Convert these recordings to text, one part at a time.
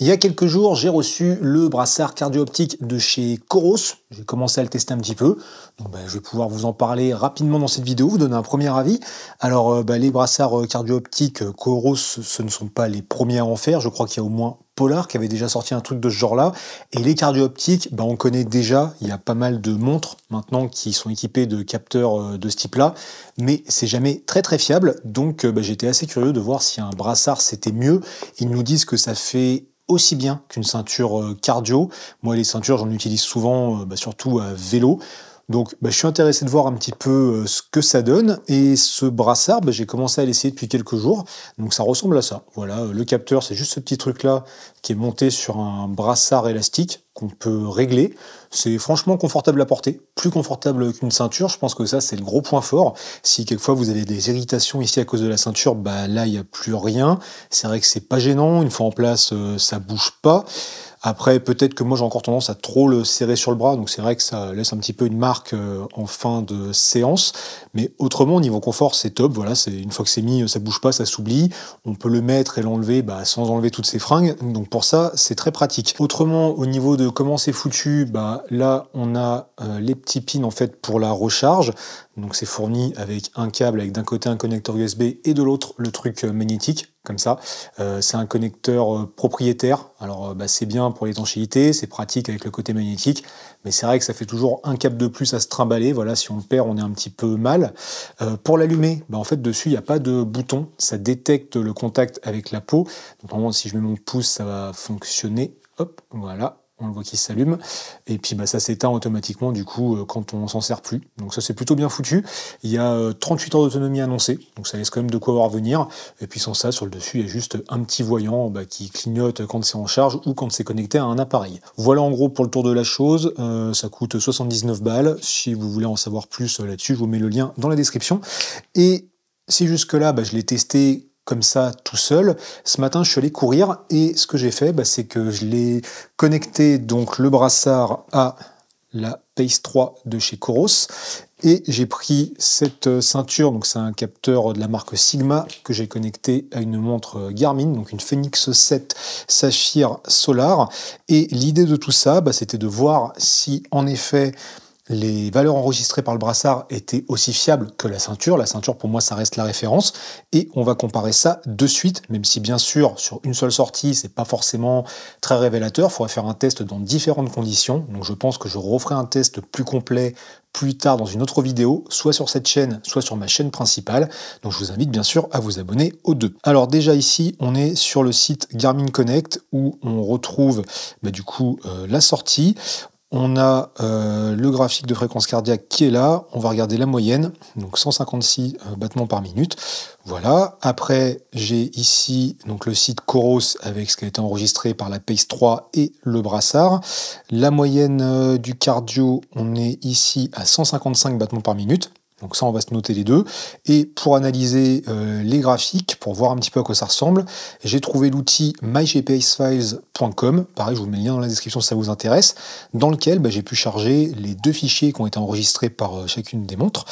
Il y a quelques jours, j'ai reçu le brassard cardio-optique de chez Coros. J'ai commencé à le tester un petit peu. Bah, je vais pouvoir vous en parler rapidement dans cette vidéo, vous donner un premier avis. Alors, euh, bah, les brassards euh, cardio-optiques Coros, euh, ce ne sont pas les premiers à en faire. Je crois qu'il y a au moins Polar qui avait déjà sorti un truc de ce genre-là. Et les cardio-optiques, bah, on connaît déjà, il y a pas mal de montres maintenant qui sont équipées de capteurs de ce type-là, mais c'est jamais très très fiable. Donc j'étais assez curieux de voir si un brassard c'était mieux. Ils nous disent que ça fait aussi bien qu'une ceinture euh, cardio. Moi, les ceintures, j'en utilise souvent, euh, bah, surtout à vélo. Donc bah, je suis intéressé de voir un petit peu euh, ce que ça donne. Et ce brassard, bah, j'ai commencé à l'essayer depuis quelques jours. Donc ça ressemble à ça. Voilà, euh, le capteur, c'est juste ce petit truc-là qui est monté sur un brassard élastique qu'on peut régler. C'est franchement confortable à porter, plus confortable qu'une ceinture. Je pense que ça, c'est le gros point fort. Si quelquefois vous avez des irritations ici à cause de la ceinture, bah là, il n'y a plus rien. C'est vrai que c'est pas gênant. Une fois en place, euh, ça bouge pas. Après, peut-être que moi j'ai encore tendance à trop le serrer sur le bras, donc c'est vrai que ça laisse un petit peu une marque euh, en fin de séance. Mais autrement, au niveau confort, c'est top. Voilà, c'est une fois que c'est mis, ça bouge pas, ça s'oublie. On peut le mettre et l'enlever bah, sans enlever toutes ses fringues. Donc pour ça, c'est très pratique. Autrement, au niveau de comment c'est foutu, bah, là on a euh, les petits pins en fait pour la recharge. Donc c'est fourni avec un câble avec d'un côté un connecteur USB et de l'autre le truc euh, magnétique, comme ça. Euh, c'est un connecteur euh, propriétaire, alors bah, c'est bien pour l'étanchéité, c'est pratique avec le côté magnétique, mais c'est vrai que ça fait toujours un câble de plus à se trimballer, voilà, si on le perd on est un petit peu mal. pour l'allumer, bah, en fait dessus il n'y a pas de bouton, ça détecte le contact avec la peau, donc normalement si je mets mon pouce ça va fonctionner, hop, voilà, on le voit qui s'allume, et puis bah, ça s'éteint automatiquement du coup euh, quand on s'en sert plus. Donc ça c'est plutôt bien foutu. Il y a 38 euh, heures d'autonomie annoncée, donc ça laisse quand même de quoi voir venir. Et puis sans ça, sur le dessus, il y a juste un petit voyant bah, qui clignote quand c'est en charge ou quand c'est connecté à un appareil. Voilà en gros pour le tour de la chose. Euh, ça coûte 79 balles. Si vous voulez en savoir plus là-dessus, je vous mets le lien dans la description. Et si jusque-là, bah, je l'ai testé comme ça tout seul. Ce matin, je suis allé courir et ce que j'ai fait, bah, c'est que je l'ai connecté donc le brassard à la Pace 3 de chez Coros et j'ai pris cette euh, ceinture, donc c'est un capteur de la marque Sigma que j'ai connecté à une montre euh, Garmin, donc une Phoenix 7 Saphir Solar. Et l'idée de tout ça, bah, c'était de voir si en effet les valeurs enregistrées par le brassard étaient aussi fiables que la ceinture. La ceinture, pour moi, ça reste la référence. Et on va comparer ça de suite, même si bien sûr, sur une seule sortie, c'est pas forcément très révélateur. Il faudra faire un test dans différentes conditions. Donc je pense que je referai un test plus complet plus tard dans une autre vidéo, soit sur cette chaîne, soit sur ma chaîne principale. Donc je vous invite bien sûr à vous abonner aux deux. Alors déjà ici, on est sur le site Garmin Connect où on retrouve bah, du coup euh, la sortie. On a euh, le graphique de fréquence cardiaque qui est là. On va regarder la moyenne, donc 156 euh, battements par minute. Voilà. Après, j'ai ici donc le site Coros avec ce qui a été enregistré par la PACE 3 et le brassard. La moyenne euh, du cardio, on est ici à 155 battements par minute. Donc ça, on va se noter les deux. Et pour analyser euh, les graphiques, pour voir un petit peu à quoi ça ressemble, j'ai trouvé l'outil mygpsfiles.com. Pareil, je vous mets le lien dans la description si ça vous intéresse, dans lequel bah, j'ai pu charger les deux fichiers qui ont été enregistrés par euh, chacune des montres.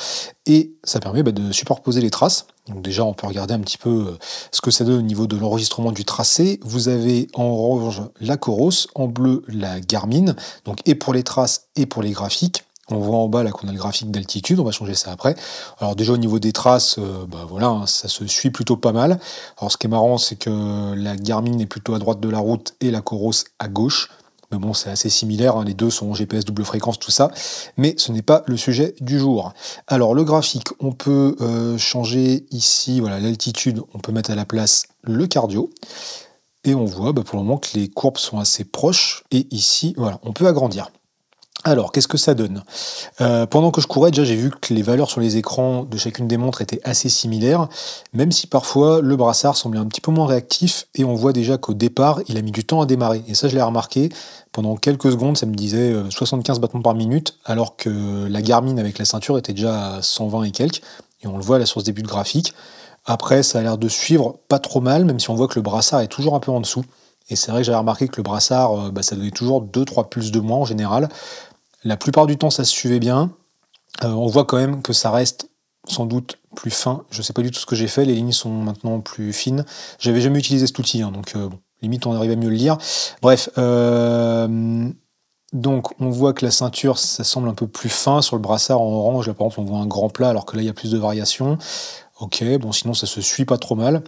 Et ça permet bah, de superposer les traces. Donc déjà, on peut regarder un petit peu euh, ce que ça donne au niveau de l'enregistrement du tracé. Vous avez en orange la Coros, en bleu la Garmin, donc et pour les traces et pour les graphiques. On voit en bas là qu'on a le graphique d'altitude, on va changer ça après. Alors déjà au niveau des traces, euh, bah, voilà, hein, ça se suit plutôt pas mal. Alors ce qui est marrant, c'est que la Garmin est plutôt à droite de la route et la Coros à gauche. Mais bon, c'est assez similaire, hein. les deux sont GPS double fréquence, tout ça, mais ce n'est pas le sujet du jour. Alors le graphique, on peut euh, changer ici, voilà, l'altitude, on peut mettre à la place le cardio. Et on voit bah, pour le moment que les courbes sont assez proches. Et ici, voilà, on peut agrandir. Alors, qu'est-ce que ça donne euh, Pendant que je courais, déjà j'ai vu que les valeurs sur les écrans de chacune des montres étaient assez similaires, même si parfois le brassard semblait un petit peu moins réactif et on voit déjà qu'au départ, il a mis du temps à démarrer. Et ça, je l'ai remarqué, pendant quelques secondes, ça me disait 75 euh, battements par minute, alors que la Garmin avec la ceinture était déjà à 120 et quelques, et on le voit à la source début de graphique. Après, ça a l'air de suivre pas trop mal, même si on voit que le brassard est toujours un peu en dessous. Et c'est vrai que j'avais remarqué que le brassard, euh, bah, ça donnait toujours 2-3 pulses de moins en général, la plupart du temps, ça se suivait bien. Euh, on voit quand même que ça reste sans doute plus fin. Je ne sais pas du tout ce que j'ai fait. Les lignes sont maintenant plus fines. J'avais jamais utilisé cet outil, hein, donc euh, limite on arrive à mieux le lire. Bref. Euh, donc on voit que la ceinture, ça semble un peu plus fin sur le brassard en orange. Là par exemple on voit un grand plat alors que là il y a plus de variations. Ok, bon sinon ça se suit pas trop mal.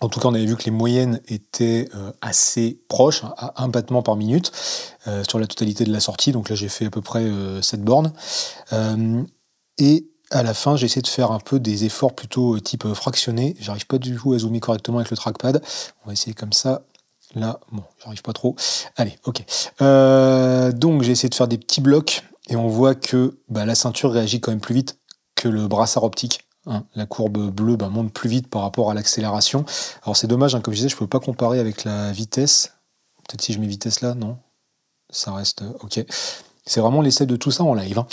En tout cas, on avait vu que les moyennes étaient euh, assez proches, hein, à un battement par minute, euh, sur la totalité de la sortie. Donc là, j'ai fait à peu près cette euh, borne. bornes. et à la fin, j'ai essayé de faire un peu des efforts plutôt type fractionné. J'arrive pas du tout à zoomer correctement avec le trackpad. On va essayer comme ça. Là, bon, j'arrive pas trop. Allez, ok. donc j'ai essayé de faire des petits blocs. Et on voit que bah, la ceinture réagit quand même plus vite que le brassard optique. Hein, la courbe bleue ben, monte plus vite par rapport à l'accélération. Alors c'est dommage, hein, comme je disais, je ne peux pas comparer avec la vitesse. Peut-être si je mets vitesse là, non Ça reste euh, OK. C'est vraiment l'essai de tout ça en live. Hein.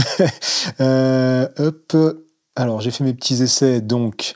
Euh, hop. Alors j'ai fait mes petits essais, donc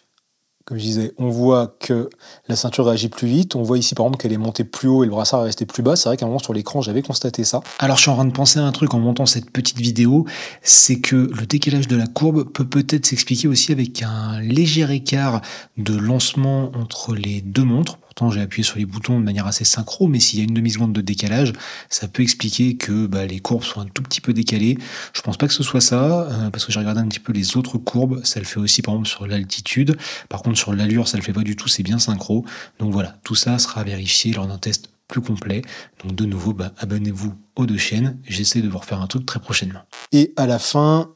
comme je disais, on voit que la ceinture réagit plus vite. On voit ici, par exemple, qu'elle est montée plus haut et le brassard est resté plus bas. C'est vrai qu'à un moment, sur l'écran, j'avais constaté ça. Alors, je suis en train de penser à un truc en montant cette petite vidéo. C'est que le décalage de la courbe peut peut-être s'expliquer aussi avec un léger écart de lancement entre les deux montres j'ai appuyé sur les boutons de manière assez synchro, mais s'il y a une demi-seconde de décalage, ça peut expliquer que bah, les courbes sont un tout petit peu décalées. Je pense pas que ce soit ça, euh, parce que j'ai regardé un petit peu les autres courbes, ça le fait aussi par exemple sur l'altitude, par contre sur l'allure ça le fait pas du tout, c'est bien synchro. Donc voilà, tout ça sera vérifié lors d'un test plus complet. Donc de nouveau, bah, abonnez-vous aux deux chaînes, j'essaie de vous refaire un truc très prochainement. Et à la fin,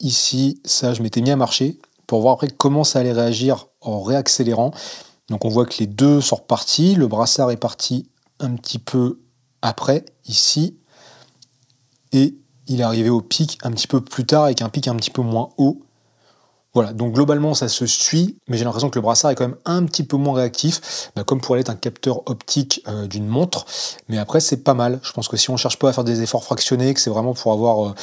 ici, ça je m'étais mis à marcher pour voir après comment ça allait réagir en réaccélérant. Donc on voit que les deux sont repartis, le brassard est parti un petit peu après, ici, et il est arrivé au pic un petit peu plus tard avec un pic un petit peu moins haut. Voilà, donc globalement ça se suit, mais j'ai l'impression que le brassard est quand même un petit peu moins réactif, bah, comme pourrait être un capteur optique euh, d'une montre, mais après c'est pas mal. Je pense que si on ne cherche pas à faire des efforts fractionnés, que c'est vraiment pour avoir... Euh,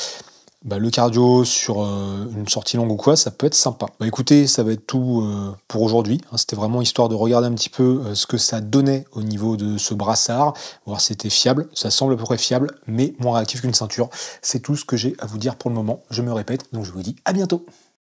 bah, le cardio sur euh, une sortie longue ou quoi, ça peut être sympa. Bah, écoutez, ça va être tout euh, pour aujourd'hui. Hein. c'était vraiment histoire de regarder un petit peu euh, ce que ça donnait au niveau de ce brassard, voir si c'était fiable. Ça semble à peu près fiable, mais moins réactif qu'une ceinture. C'est tout ce que j'ai à vous dire pour le moment. Je me répète, donc je vous dis à bientôt.